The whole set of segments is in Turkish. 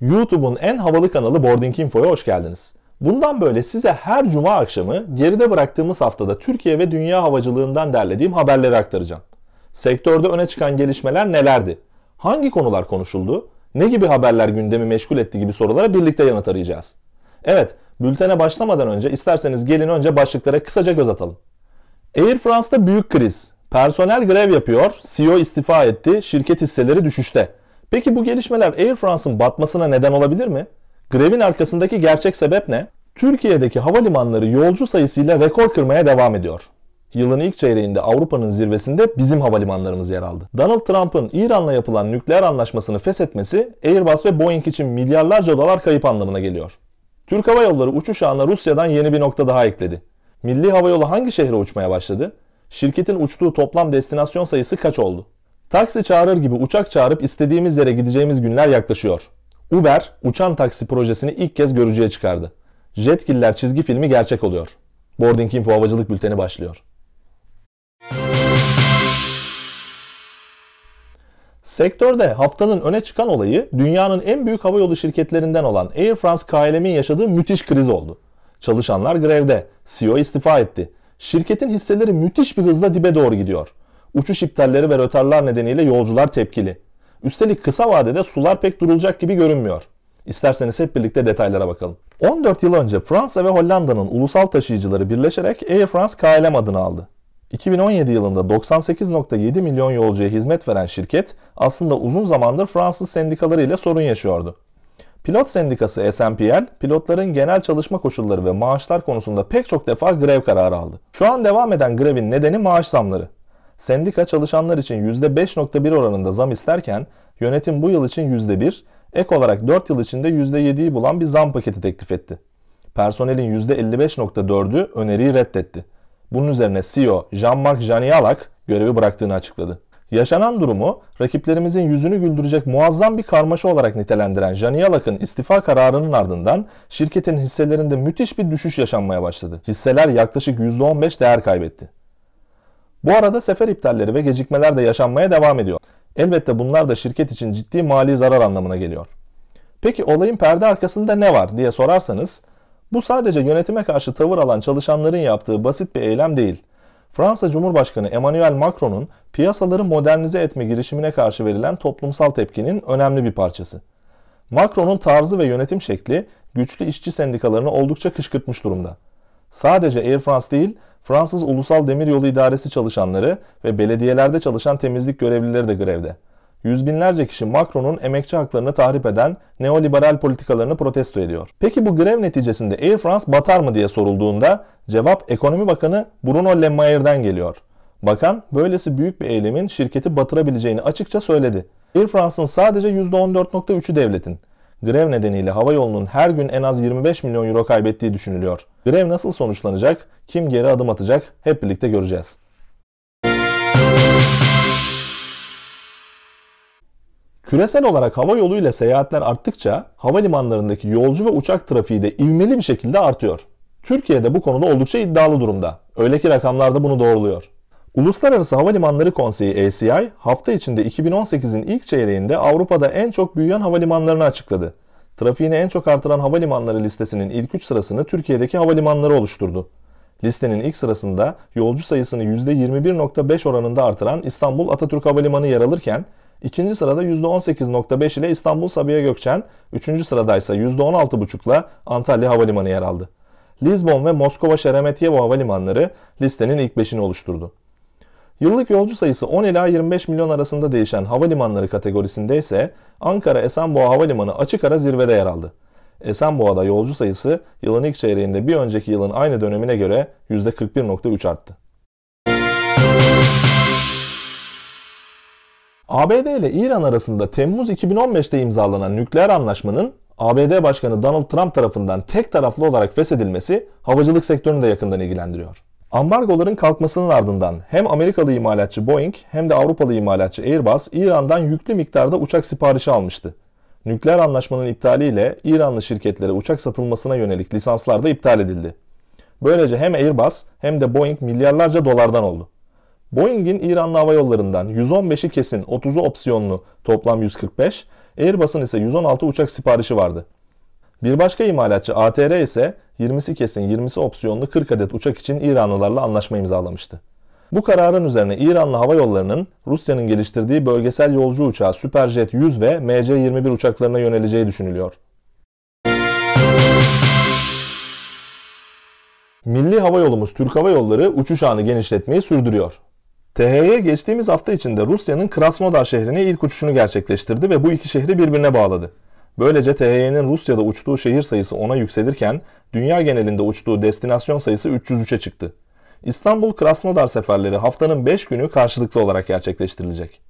YouTube'un en havalı kanalı Boarding Info'ya hoş geldiniz. Bundan böyle size her cuma akşamı geride bıraktığımız haftada Türkiye ve dünya havacılığından derlediğim haberleri aktaracağım. Sektörde öne çıkan gelişmeler nelerdi? Hangi konular konuşuldu? Ne gibi haberler gündemi meşgul etti gibi sorulara birlikte yanıt arayacağız. Evet, bültene başlamadan önce isterseniz gelin önce başlıklara kısaca göz atalım. Air France'da büyük kriz. Personel grev yapıyor, CEO istifa etti, şirket hisseleri düşüşte. Peki bu gelişmeler Air France'ın batmasına neden olabilir mi? Grevin arkasındaki gerçek sebep ne? Türkiye'deki havalimanları yolcu sayısıyla rekor kırmaya devam ediyor. Yılın ilk çeyreğinde Avrupa'nın zirvesinde bizim havalimanlarımız yer aldı. Donald Trump'ın İran'la yapılan nükleer anlaşmasını feshetmesi Airbus ve Boeing için milyarlarca dolar kayıp anlamına geliyor. Türk Hava Yolları uçuş ağına Rusya'dan yeni bir nokta daha ekledi. Milli Hava Yolu hangi şehre uçmaya başladı? Şirketin uçtuğu toplam destinasyon sayısı kaç oldu? Taksi çağırır gibi uçak çağırıp istediğimiz yere gideceğimiz günler yaklaşıyor. Uber, uçan taksi projesini ilk kez görücüye çıkardı. Jetkiller çizgi filmi gerçek oluyor. Boarding Info Havacılık Bülteni başlıyor. Sektörde haftanın öne çıkan olayı dünyanın en büyük havayolu şirketlerinden olan Air France KLM'in yaşadığı müthiş kriz oldu. Çalışanlar grevde, CEO istifa etti. Şirketin hisseleri müthiş bir hızla dibe doğru gidiyor uçuş iptalleri ve rötarlar nedeniyle yolcular tepkili. Üstelik kısa vadede sular pek durulacak gibi görünmüyor. İsterseniz hep birlikte detaylara bakalım. 14 yıl önce Fransa ve Hollanda'nın ulusal taşıyıcıları birleşerek Air France KLM adını aldı. 2017 yılında 98.7 milyon yolcuya hizmet veren şirket aslında uzun zamandır Fransız sendikalarıyla sorun yaşıyordu. Pilot sendikası SNPL, pilotların genel çalışma koşulları ve maaşlar konusunda pek çok defa grev kararı aldı. Şu an devam eden grevin nedeni maaş zamları. Sendika çalışanlar için %5.1 oranında zam isterken yönetim bu yıl için %1, ek olarak 4 yıl içinde %7'yi bulan bir zam paketi teklif etti. Personelin %55.4'ü öneriyi reddetti. Bunun üzerine CEO Jean-Marc Janialak görevi bıraktığını açıkladı. Yaşanan durumu rakiplerimizin yüzünü güldürecek muazzam bir karmaşa olarak nitelendiren Janialak'ın istifa kararının ardından şirketin hisselerinde müthiş bir düşüş yaşanmaya başladı. Hisseler yaklaşık %15 değer kaybetti. Bu arada sefer iptalleri ve gecikmeler de yaşanmaya devam ediyor. Elbette bunlar da şirket için ciddi mali zarar anlamına geliyor. Peki olayın perde arkasında ne var diye sorarsanız bu sadece yönetime karşı tavır alan çalışanların yaptığı basit bir eylem değil. Fransa Cumhurbaşkanı Emmanuel Macron'un piyasaları modernize etme girişimine karşı verilen toplumsal tepkinin önemli bir parçası. Macron'un tarzı ve yönetim şekli güçlü işçi sendikalarını oldukça kışkırtmış durumda. Sadece Air France değil, Fransız Ulusal Demiryolu İdaresi çalışanları ve belediyelerde çalışan temizlik görevlileri de grevde. Yüz binlerce kişi Macron'un emekçi haklarını tahrip eden neoliberal politikalarını protesto ediyor. Peki bu grev neticesinde Air France batar mı diye sorulduğunda cevap Ekonomi Bakanı Bruno Le Maire'den geliyor. Bakan böylesi büyük bir eylemin şirketi batırabileceğini açıkça söyledi. Air France'ın sadece %14.3'ü devletin, grev nedeniyle hava yolunun her gün en az 25 milyon euro kaybettiği düşünülüyor. Grev nasıl sonuçlanacak, kim geri adım atacak hep birlikte göreceğiz. Küresel olarak hava yoluyla seyahatler arttıkça havalimanlarındaki yolcu ve uçak trafiği de ivmeli bir şekilde artıyor. Türkiye de bu konuda oldukça iddialı durumda. Öyle ki rakamlarda bunu doğruluyor. Uluslararası Havalimanları Konseyi ACI hafta içinde 2018'in ilk çeyreğinde Avrupa'da en çok büyüyen havalimanlarını açıkladı. Trafiğini en çok artıran havalimanları listesinin ilk 3 sırasını Türkiye'deki havalimanları oluşturdu. Listenin ilk sırasında yolcu sayısını %21.5 oranında artıran İstanbul Atatürk Havalimanı yer alırken, ikinci sırada %18.5 ile İstanbul Sabiha Gökçen, üçüncü sırada ise %16.5 ile Antalya Havalimanı yer aldı. Lisbon ve Moskova Şeremetyevo havalimanları listenin ilk 5'ini oluşturdu. Yıllık yolcu sayısı 10 ila 25 milyon arasında değişen havalimanları kategorisinde ise Ankara Esenboğa Havalimanı açık ara zirvede yer aldı. Esenboğa'da yolcu sayısı yılın ilk çeyreğinde bir önceki yılın aynı dönemine göre %41.3 arttı. ABD ile İran arasında Temmuz 2015'te imzalanan nükleer anlaşmanın ABD Başkanı Donald Trump tarafından tek taraflı olarak feshedilmesi havacılık sektörünü de yakından ilgilendiriyor. Ambargoların kalkmasının ardından hem Amerikalı imalatçı Boeing hem de Avrupalı imalatçı Airbus İran'dan yüklü miktarda uçak siparişi almıştı. Nükleer anlaşmanın iptaliyle İranlı şirketlere uçak satılmasına yönelik lisanslar da iptal edildi. Böylece hem Airbus hem de Boeing milyarlarca dolardan oldu. Boeing'in İranlı hava yollarından 115'i kesin 30'u opsiyonlu toplam 145, Airbus'un ise 116 uçak siparişi vardı. Bir başka imalatçı ATR ise 20'si kesin 20'si opsiyonlu 40 adet uçak için İranlılarla anlaşma imzalamıştı. Bu kararın üzerine İranlı hava yollarının Rusya'nın geliştirdiği bölgesel yolcu uçağı Superjet 100 ve MC-21 uçaklarına yöneleceği düşünülüyor. Milli hava yolumuz Türk Hava Yolları uçuş ağını genişletmeyi sürdürüyor. THY geçtiğimiz hafta içinde Rusya'nın Krasnodar şehrine ilk uçuşunu gerçekleştirdi ve bu iki şehri birbirine bağladı. Böylece THY'nin Rusya'da uçtuğu şehir sayısı 10'a yükselirken dünya genelinde uçtuğu destinasyon sayısı 303'e çıktı. İstanbul Krasnodar seferleri haftanın 5 günü karşılıklı olarak gerçekleştirilecek.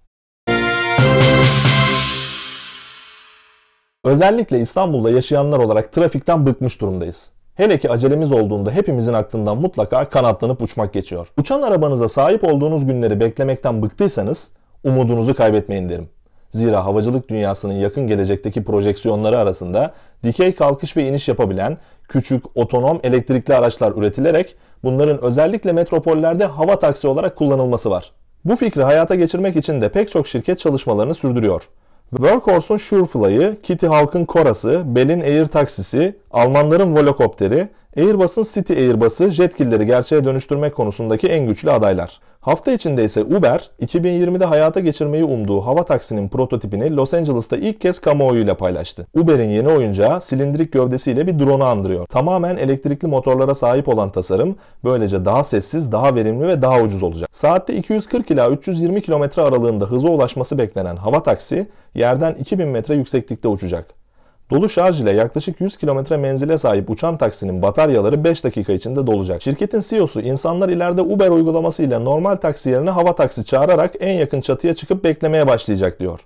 Özellikle İstanbul'da yaşayanlar olarak trafikten bıkmış durumdayız. Hele ki acelemiz olduğunda hepimizin aklından mutlaka kanatlanıp uçmak geçiyor. Uçan arabanıza sahip olduğunuz günleri beklemekten bıktıysanız umudunuzu kaybetmeyin derim. Zira havacılık dünyasının yakın gelecekteki projeksiyonları arasında dikey kalkış ve iniş yapabilen küçük otonom elektrikli araçlar üretilerek bunların özellikle metropollerde hava taksi olarak kullanılması var. Bu fikri hayata geçirmek için de pek çok şirket çalışmalarını sürdürüyor. Workhorse'un Surefly'ı, Kitty Hawk'ın Korası, Bell'in Air Taksisi, Almanların Volocopter'i, Airbus'un City Airbus'ı jetkilleri gerçeğe dönüştürmek konusundaki en güçlü adaylar. Hafta içinde ise Uber, 2020'de hayata geçirmeyi umduğu hava taksinin prototipini Los Angeles'ta ilk kez kamuoyuyla paylaştı. Uber'in yeni oyuncağı silindirik gövdesiyle bir drone'u andırıyor. Tamamen elektrikli motorlara sahip olan tasarım böylece daha sessiz, daha verimli ve daha ucuz olacak. Saatte 240 ila 320 km aralığında hıza ulaşması beklenen hava taksi yerden 2000 metre yükseklikte uçacak. Dolu şarj ile yaklaşık 100 kilometre menzile sahip uçan taksinin bataryaları 5 dakika içinde dolacak. Şirketin CEO'su insanlar ileride Uber uygulaması ile normal taksi yerine hava taksi çağırarak en yakın çatıya çıkıp beklemeye başlayacak diyor.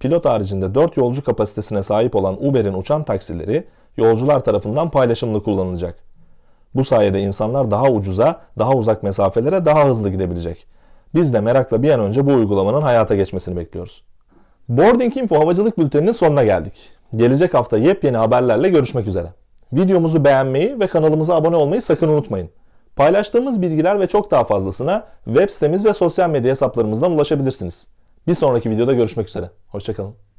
Pilot haricinde 4 yolcu kapasitesine sahip olan Uber'in uçan taksileri yolcular tarafından paylaşımlı kullanılacak. Bu sayede insanlar daha ucuza, daha uzak mesafelere daha hızlı gidebilecek. Biz de merakla bir an önce bu uygulamanın hayata geçmesini bekliyoruz. Boarding Info havacılık bülteninin sonuna geldik. Gelecek hafta yepyeni haberlerle görüşmek üzere. Videomuzu beğenmeyi ve kanalımıza abone olmayı sakın unutmayın. Paylaştığımız bilgiler ve çok daha fazlasına web sitemiz ve sosyal medya hesaplarımızdan ulaşabilirsiniz. Bir sonraki videoda görüşmek üzere. Hoşçakalın.